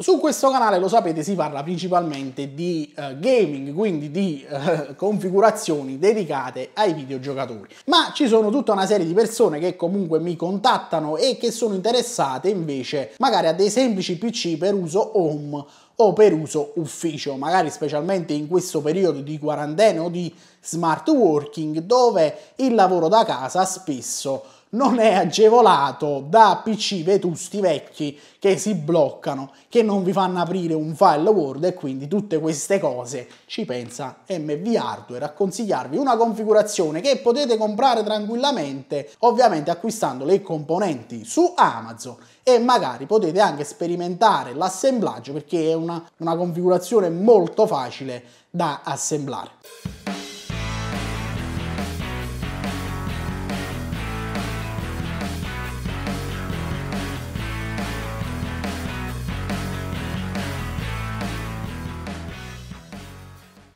Su questo canale, lo sapete, si parla principalmente di eh, gaming, quindi di eh, configurazioni dedicate ai videogiocatori. Ma ci sono tutta una serie di persone che comunque mi contattano e che sono interessate invece magari a dei semplici PC per uso home o per uso ufficio, magari specialmente in questo periodo di quarantena o di smart working dove il lavoro da casa spesso non è agevolato da PC vetusti vecchi che si bloccano, che non vi fanno aprire un file Word e quindi tutte queste cose ci pensa MV Hardware a consigliarvi una configurazione che potete comprare tranquillamente, ovviamente acquistando le componenti su Amazon e magari potete anche sperimentare l'assemblaggio perché è una, una configurazione molto facile da assemblare.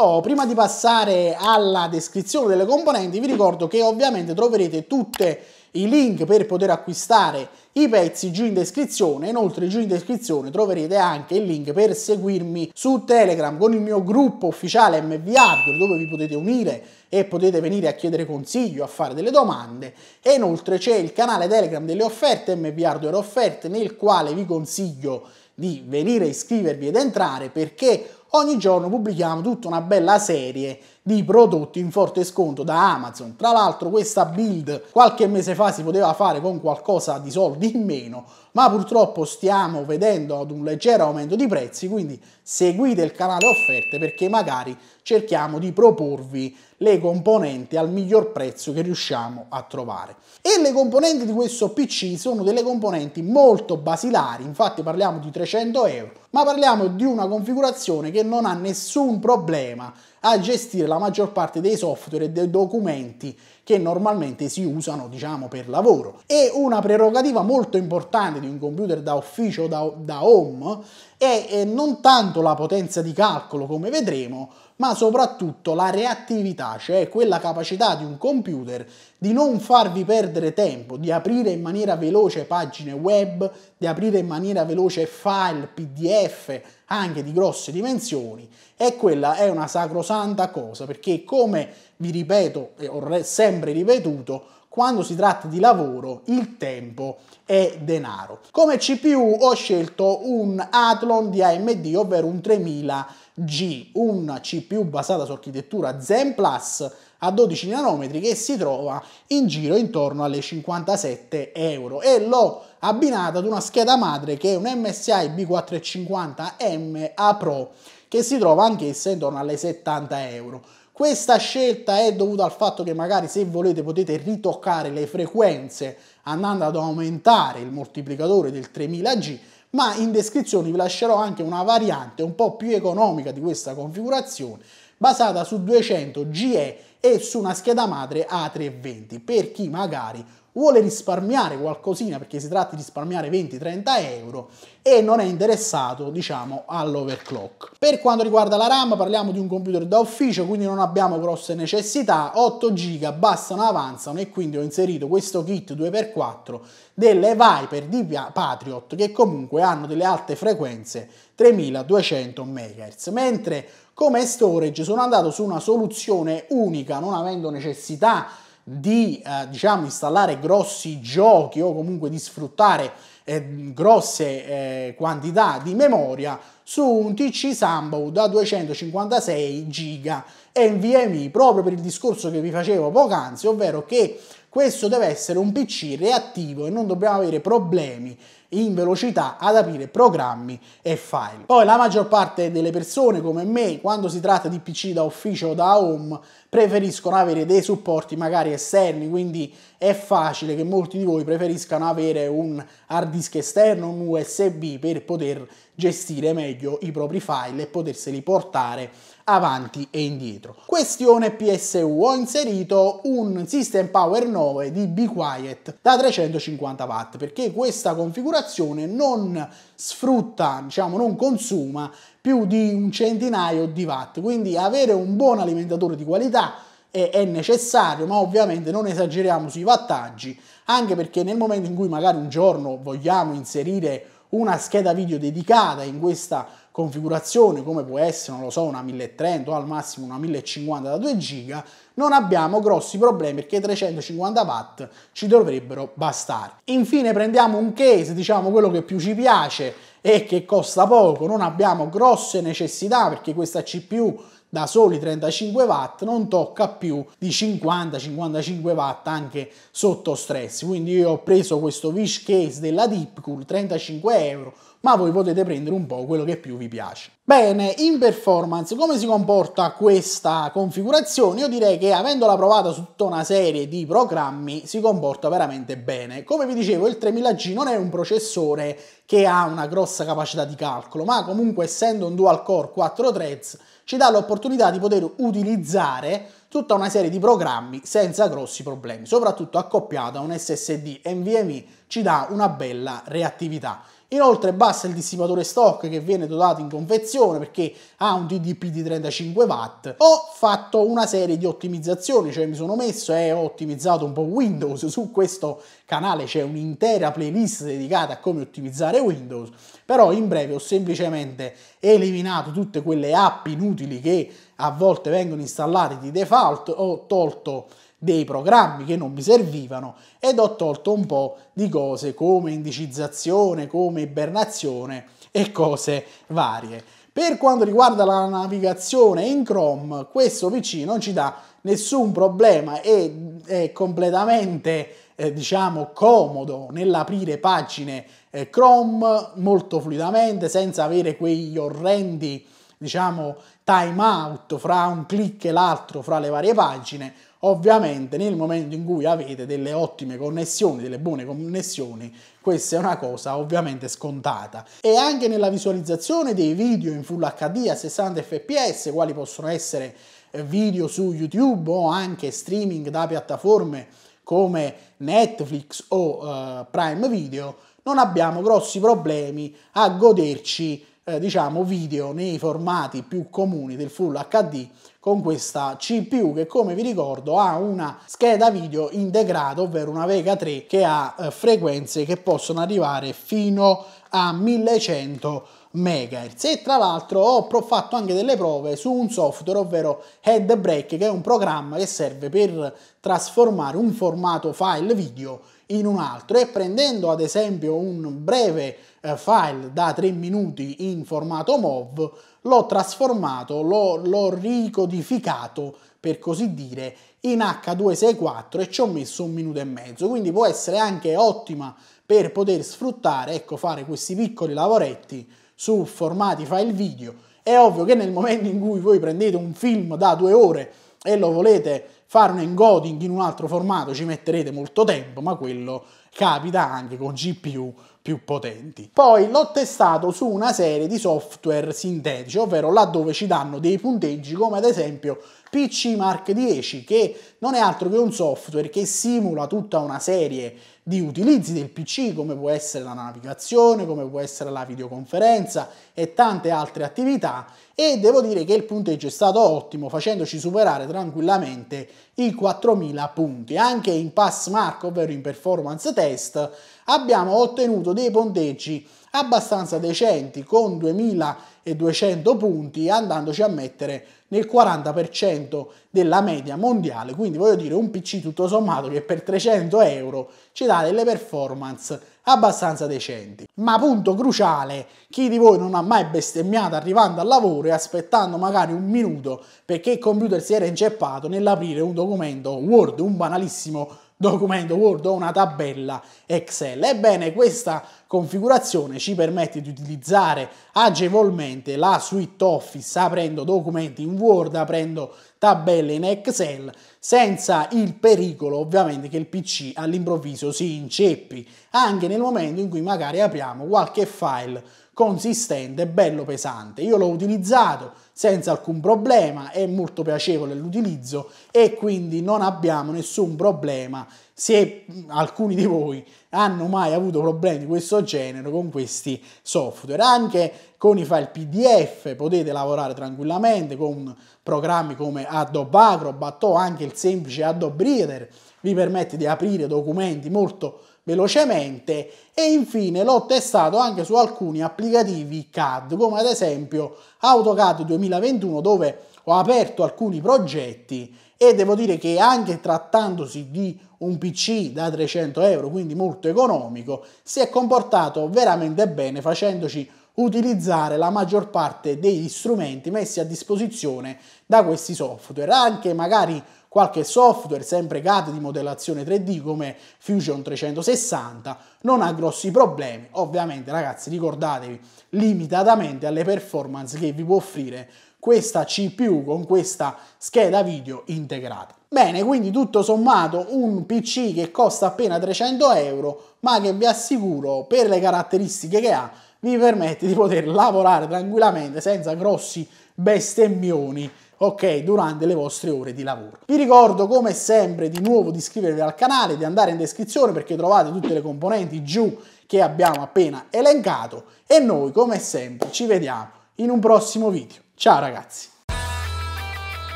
Oh, prima di passare alla descrizione delle componenti vi ricordo che ovviamente troverete tutti i link per poter acquistare i pezzi giù in descrizione, inoltre giù in descrizione troverete anche il link per seguirmi su Telegram con il mio gruppo ufficiale MV Hardware dove vi potete unire e potete venire a chiedere consiglio, a fare delle domande e inoltre c'è il canale Telegram delle offerte MV Hardware Offerte nel quale vi consiglio di venire a iscrivervi ed entrare perché ogni giorno pubblichiamo tutta una bella serie di prodotti in forte sconto da Amazon. Tra l'altro questa build qualche mese fa si poteva fare con qualcosa di soldi in meno, ma purtroppo stiamo vedendo ad un leggero aumento di prezzi, quindi seguite il canale offerte perché magari cerchiamo di proporvi le componenti al miglior prezzo che riusciamo a trovare. E le componenti di questo PC sono delle componenti molto basilari, infatti parliamo di 300 euro, ma parliamo di una configurazione che non ha nessun problema a gestire la maggior parte dei software e dei documenti che normalmente si usano diciamo per lavoro. E una prerogativa molto importante di un computer da ufficio da, da home è, è eh, non tanto la potenza di calcolo come vedremo, ma soprattutto la reattività, cioè quella capacità di un computer di non farvi perdere tempo, di aprire in maniera veloce pagine web, di aprire in maniera veloce file, PDF, anche di grosse dimensioni, e quella è una sacrosanta cosa, perché come vi ripeto e ho sempre sempre ripetuto quando si tratta di lavoro il tempo è denaro. Come CPU ho scelto un Athlon di AMD, ovvero un 3000G, un CPU basata su architettura Zen Plus a 12 nanometri che si trova in giro intorno alle 57 euro e l'ho abbinata ad una scheda madre che è un MSI B450M A Pro che si trova anch'essa intorno alle 70 euro. Questa scelta è dovuta al fatto che magari se volete potete ritoccare le frequenze andando ad aumentare il moltiplicatore del 3000G, ma in descrizione vi lascerò anche una variante un po' più economica di questa configurazione basata su 200 GE e su una scheda madre A320 per chi magari vuole risparmiare qualcosina perché si tratta di risparmiare 20-30 euro e non è interessato diciamo all'overclock. Per quanto riguarda la RAM parliamo di un computer da ufficio quindi non abbiamo grosse necessità, 8 GB bastano avanzano e quindi ho inserito questo kit 2x4 delle Viper di Patriot che comunque hanno delle alte frequenze 3200 MHz mentre come storage sono andato su una soluzione unica fatica, non avendo necessità di eh, diciamo, installare grossi giochi o comunque di sfruttare eh, grosse eh, quantità di memoria su un TC Sambo da 256 GB NVMe proprio per il discorso che vi facevo poc'anzi, ovvero che questo deve essere un PC reattivo e non dobbiamo avere problemi in velocità ad aprire programmi e file. Poi la maggior parte delle persone come me, quando si tratta di PC da ufficio o da home, preferiscono avere dei supporti magari esterni, quindi è facile che molti di voi preferiscano avere un hard disk esterno, un USB per poter gestire meglio i propri file e poterseli portare avanti e indietro. Questione PSU, ho inserito un System Power 9 di Be Quiet da 350 watt perché questa configurazione non sfrutta, diciamo non consuma più di un centinaio di watt, quindi avere un buon alimentatore di qualità è, necessario, ma ovviamente non esageriamo sui vantaggi, anche perché nel momento in cui magari un giorno vogliamo inserire una scheda video dedicata in questa configurazione come può essere, non lo so, una 1030 o al massimo una 1050 da 2 giga, non abbiamo grossi problemi perché 350 watt ci dovrebbero bastare. Infine prendiamo un case, diciamo quello che più ci piace e che costa poco, non abbiamo grosse necessità perché questa CPU da soli 35 watt non tocca più di 50-55 watt anche sotto stress quindi io ho preso questo wish case della Deepcool 35 euro ma voi potete prendere un po' quello che più vi piace. Bene, in performance come si comporta questa configurazione? Io direi che avendola provata su tutta una serie di programmi si comporta veramente bene. Come vi dicevo il 3000G non è un processore che ha una grossa capacità di calcolo, ma comunque essendo un dual core 4 threads ci dà l'opportunità di poter utilizzare tutta una serie di programmi senza grossi problemi, soprattutto accoppiato a un SSD NVMe ci dà una bella reattività. Inoltre basta il dissipatore stock che viene dotato in confezione perché ha un TDP di 35 watt. Ho fatto una serie di ottimizzazioni, cioè mi sono messo e ho ottimizzato un po' Windows. Su questo canale c'è un'intera playlist dedicata a come ottimizzare Windows, però in breve ho semplicemente eliminato tutte quelle app inutili che a volte vengono installate di default, ho tolto dei programmi che non mi servivano ed ho tolto un po' di cose come indicizzazione, come ibernazione e cose varie. Per quanto riguarda la navigazione in Chrome, questo PC non ci dà nessun problema e è completamente eh, diciamo comodo nell'aprire pagine eh, Chrome molto fluidamente senza avere quegli orrendi diciamo time out fra un clic e l'altro fra le varie pagine Ovviamente nel momento in cui avete delle ottime connessioni, delle buone connessioni, questa è una cosa ovviamente scontata. E anche nella visualizzazione dei video in Full HD a 60 fps, quali possono essere eh, video su YouTube o anche streaming da piattaforme come Netflix o uh, Prime Video, non abbiamo grossi problemi a goderci eh, diciamo, video nei formati più comuni del Full HD con questa CPU che come vi ricordo ha una scheda video integrata, ovvero una Vega 3 che ha eh, frequenze che possono arrivare fino a 1100 MHz e tra l'altro ho fatto anche delle prove su un software ovvero Headbreak che è un programma che serve per trasformare un formato file video in un altro e prendendo ad esempio un breve eh, file da 3 minuti in formato MOV l'ho trasformato, l'ho ricodificato per così dire in H264 e ci ho messo un minuto e mezzo quindi può essere anche ottima per poter sfruttare ecco fare questi piccoli lavoretti su formati file video, è ovvio che nel momento in cui voi prendete un film da due ore e lo volete fare un encoding in un altro formato ci metterete molto tempo, ma quello capita anche con GPU più potenti. Poi l'ho testato su una serie di software sintetici, ovvero laddove ci danno dei punteggi come ad esempio PC Mark 10 che non è altro che un software che simula tutta una serie di utilizzi del PC come può essere la navigazione, come può essere la videoconferenza e tante altre attività e devo dire che il punteggio è stato ottimo facendoci superare tranquillamente i 4000 punti. Anche in pass mark, ovvero in performance test, abbiamo ottenuto dei punteggi abbastanza decenti con 2200 punti andandoci a mettere nel 40% della media mondiale, quindi voglio dire un PC tutto sommato che per 300 euro ci dà delle performance abbastanza decenti. Ma punto cruciale, chi di voi non ha mai bestemmiato arrivando al lavoro e aspettando magari un minuto perché il computer si era inceppato nell'aprire un documento Word, un banalissimo documento Word o una tabella Excel. Ebbene, questa configurazione ci permette di utilizzare agevolmente la suite Office aprendo documenti in Word, aprendo tabelle in Excel, senza il pericolo ovviamente che il PC all'improvviso si inceppi, anche nel momento in cui magari apriamo qualche file consistente, bello pesante. Io l'ho utilizzato senza alcun problema, è molto piacevole l'utilizzo e quindi non abbiamo nessun problema se alcuni di voi hanno mai avuto problemi di questo genere con questi software. Anche con i file PDF potete lavorare tranquillamente con programmi come Adobe Acrobat o anche il semplice Adobe Reader vi permette di aprire documenti molto velocemente e infine l'ho testato anche su alcuni applicativi CAD come ad esempio AutoCAD 2021 dove ho aperto alcuni progetti e devo dire che anche trattandosi di un PC da 300 euro quindi molto economico si è comportato veramente bene facendoci utilizzare la maggior parte degli strumenti messi a disposizione da questi software, anche magari qualche software sempre CAD di modellazione 3D come Fusion 360 non ha grossi problemi, ovviamente ragazzi ricordatevi limitatamente alle performance che vi può offrire questa CPU con questa scheda video integrata. Bene, quindi tutto sommato un PC che costa appena 300 euro ma che vi assicuro per le caratteristiche che ha vi permette di poter lavorare tranquillamente senza grossi bestemmioni ok, durante le vostre ore di lavoro. Vi ricordo come sempre di nuovo di iscrivervi al canale, di andare in descrizione perché trovate tutte le componenti giù che abbiamo appena elencato e noi come sempre ci vediamo in un prossimo video. Ciao ragazzi!